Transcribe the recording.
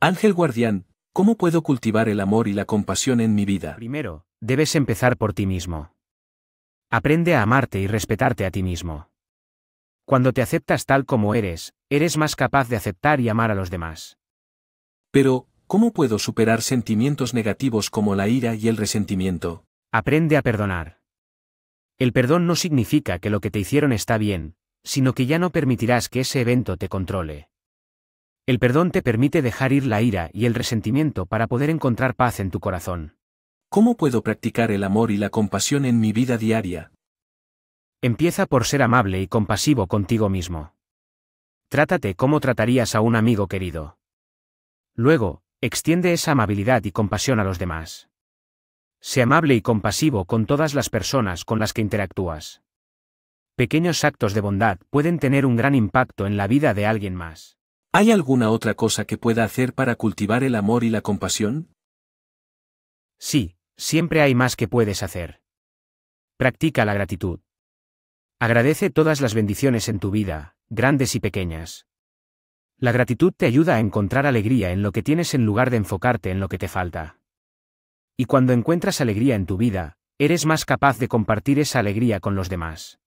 Ángel Guardián, ¿cómo puedo cultivar el amor y la compasión en mi vida? Primero, debes empezar por ti mismo. Aprende a amarte y respetarte a ti mismo. Cuando te aceptas tal como eres, eres más capaz de aceptar y amar a los demás. Pero, ¿cómo puedo superar sentimientos negativos como la ira y el resentimiento? Aprende a perdonar. El perdón no significa que lo que te hicieron está bien, sino que ya no permitirás que ese evento te controle. El perdón te permite dejar ir la ira y el resentimiento para poder encontrar paz en tu corazón. ¿Cómo puedo practicar el amor y la compasión en mi vida diaria? Empieza por ser amable y compasivo contigo mismo. Trátate como tratarías a un amigo querido. Luego, extiende esa amabilidad y compasión a los demás. Sé amable y compasivo con todas las personas con las que interactúas. Pequeños actos de bondad pueden tener un gran impacto en la vida de alguien más. ¿Hay alguna otra cosa que pueda hacer para cultivar el amor y la compasión? Sí, siempre hay más que puedes hacer. Practica la gratitud. Agradece todas las bendiciones en tu vida, grandes y pequeñas. La gratitud te ayuda a encontrar alegría en lo que tienes en lugar de enfocarte en lo que te falta. Y cuando encuentras alegría en tu vida, eres más capaz de compartir esa alegría con los demás.